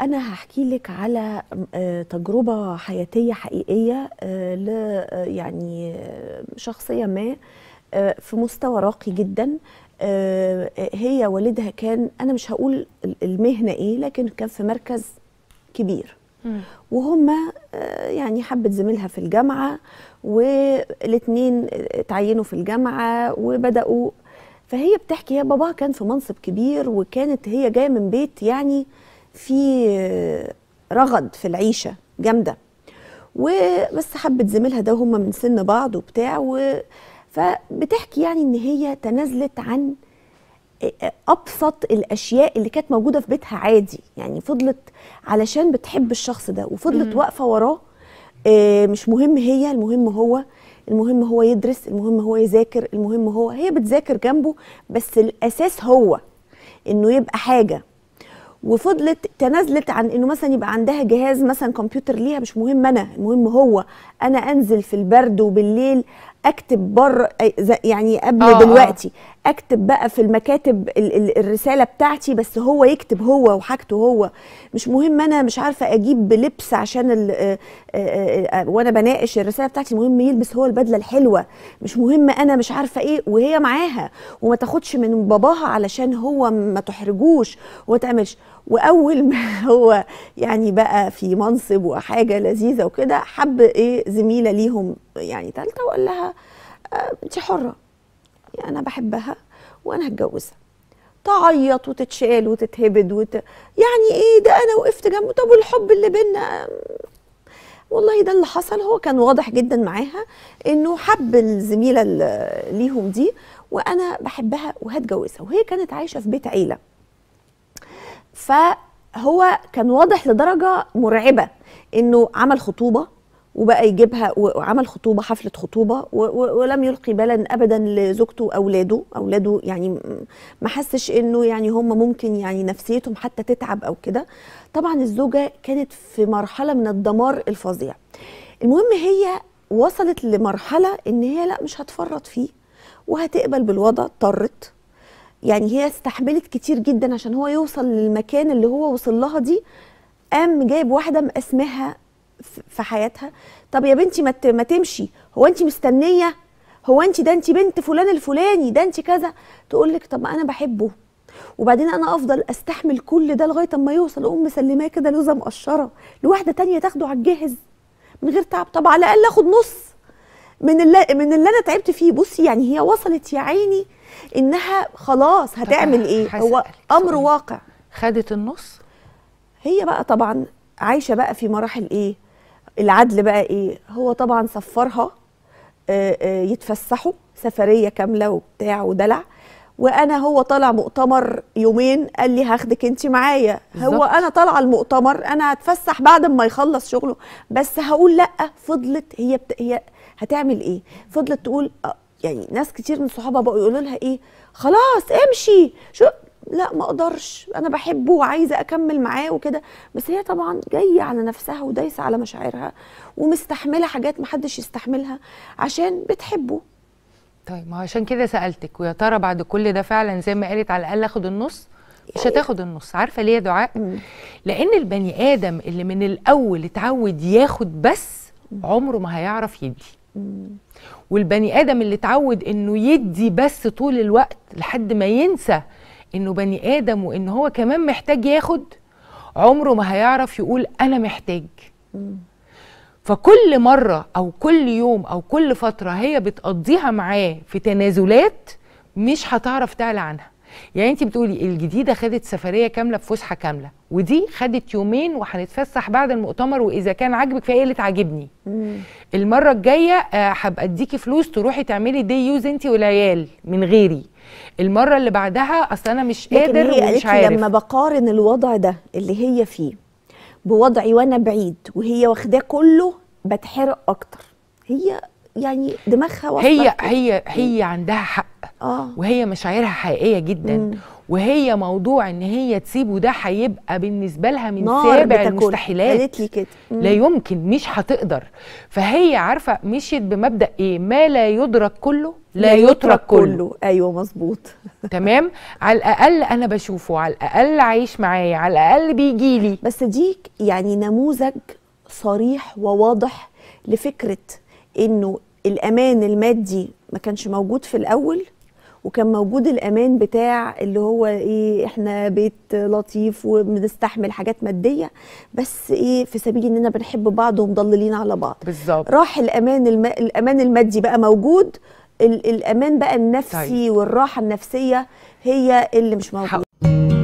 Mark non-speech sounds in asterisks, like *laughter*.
انا هحكي لك على آه، تجربه حياتيه حقيقيه آه، ل آه، يعني شخصيه ما في مستوى راقي جدا هي والدها كان انا مش هقول المهنه ايه لكن كان في مركز كبير وهما يعني حبت زميلها في الجامعه والاثنين تعينوا في الجامعه وبداوا فهي بتحكي هي باباها كان في منصب كبير وكانت هي جايه من بيت يعني آه في رغد في العيشه جامده وبس حبت زميلها ده وهم من سن بعض وبتاع و فبتحكي يعني ان هي تنازلت عن ابسط الاشياء اللي كانت موجوده في بيتها عادي يعني فضلت علشان بتحب الشخص ده وفضلت واقفه وراه آه، مش مهم هي المهم هو المهم هو يدرس المهم هو يذاكر المهم هو هي بتذاكر جنبه بس الاساس هو انه يبقى حاجه وفضلت تنازلت عن انه مثلا يبقى عندها جهاز مثلا كمبيوتر ليها مش مهم انا المهم هو انا انزل في البرد وبالليل اكتب بره يعني قبل آه،, آه دلوقتي اكتب بقى في المكاتب ال ال الرساله بتاعتي بس هو يكتب هو وحاجته هو مش مهم انا مش عارفه اجيب لبس عشان ال آه، آه، وانا بناقش الرساله بتاعتي المهم يلبس هو البدله الحلوه مش مهم انا مش عارفه ايه وهي معاها وما تاخدش من باباها علشان هو ما تحرجوش وما تعملش واول ما *laughs* هو يعني بقى في منصب وحاجه لذيذه وكده حب ايه زميله ليهم يعني ثالثه وقال لها آه، انت حره يعني انا بحبها وانا هتجوزها تعيط وتتشال وتتهبد وت... يعني ايه ده انا وقفت جنبه طب والحب اللي بينا آه، والله ده اللي حصل هو كان واضح جدا معاها انه حب الزميله اللي ليهم دي وانا بحبها وهتجوزها وهي كانت عايشه في بيت عيله فهو كان واضح لدرجه مرعبه انه عمل خطوبه وبقى يجيبها وعمل خطوبه حفله خطوبه ولم يلقي بالا ابدا لزوجته واولاده اولاده يعني ما حسش انه يعني هم ممكن يعني نفسيتهم حتى تتعب او كده طبعا الزوجه كانت في مرحله من الدمار الفظيع المهم هي وصلت لمرحله ان هي لا مش هتفرط فيه وهتقبل بالوضع اضطرت يعني هي استحملت كتير جدا عشان هو يوصل للمكان اللي هو وصل لها دي قام جايب واحده مقسمها في حياتها طب يا بنتي ما تمشي هو انت مستنيه هو انت ده انت بنت فلان الفلاني ده انت كذا تقول لك طب ما انا بحبه وبعدين انا افضل استحمل كل ده لغايه اما يوصل اقوم مسلماه كده لوزه مقشره لواحده تانية تاخده على الجاهز من غير تعب طب على الاقل اخد نص من اللي من اللي انا تعبت فيه بصي يعني هي وصلت يا عيني انها خلاص هتعمل ايه هو امر واقع خدت النص هي بقى طبعا عايشه بقى في مراحل ايه العدل بقى ايه هو طبعا سفرها آه، آه، يتفسحوا سفريه كامله وبتاع ودلع وانا هو طالع مؤتمر يومين قال لي هاخدك انت معايا هو انا طالعه المؤتمر انا هتفسح بعد ما يخلص شغله بس هقول لا فضلت هي بت... هي هتعمل ايه فضلت تقول آه، يعني ناس كتير من صحابها بقوا يقولوا لها ايه خلاص امشي شو لا ما اقدرش انا بحبه وعايزه اكمل معاه وكده بس هي طبعا جايه على نفسها ودايسه على مشاعرها ومستحمله حاجات محدش يستحملها عشان بتحبه طيب ما عشان كده سالتك ويا ترى بعد كل ده فعلا زي ما قالت على الاقل اخد النص مش يعني هتاخد النص عارفه ليه يا دعاء لان البني ادم اللي من الاول اتعود ياخد بس عمره ما هيعرف يدي والبني ادم اللي اتعود انه يدي بس طول الوقت لحد ما ينسى انه بني ادم وان هو كمان محتاج ياخد عمره ما هيعرف يقول انا محتاج فكل مره او كل يوم او كل فتره هي بتقضيها معاه في تنازلات مش هتعرف تعلى عنها يعني انت بتقولي الجديده خدت سفريه كامله بفسحه كامله ودي خدت يومين وهنتفسح بعد المؤتمر واذا كان عاجبك فهي اللي تعجبني المره الجايه آه، هبقى اديكي فلوس تروحي تعملي دي يوز انت والعيال من غيري المره اللي بعدها اصل انا مش قادر لكن هي ومش عارف لما بقارن الوضع ده اللي هي فيه بوضعي وانا بعيد وهي واخداه كله بتحرق اكتر هي يعني دماغها هي هي هي عندها حق آه. وهي مشاعرها حقيقيه جدا مم. وهي موضوع ان هي تسيبه ده هيبقى بالنسبه لها من سابع المستحيلات قالت لي كده لا يمكن مش هتقدر فهي عارفه مشيت بمبدا ايه ما لا يدرك كله لا, لا يترك, يترك كله. كله ايوه مظبوط *laughs* تمام على الاقل انا بشوفه على الاقل عايش معايا على الاقل بيجي لي بس دي يعني نموذج صريح وواضح لفكره انه الامان المادي ما كانش موجود في الاول وكان موجود الامان بتاع اللي هو ايه احنا بيت لطيف وبنستحمل حاجات ماديه بس ايه في سبيل اننا بنحب بعض ومضللين على بعض بالظبط راح الامان الم... الامان المادي بقى موجود ال... الامان بقى النفسي طيب. والراحه النفسيه هي اللي مش موجوده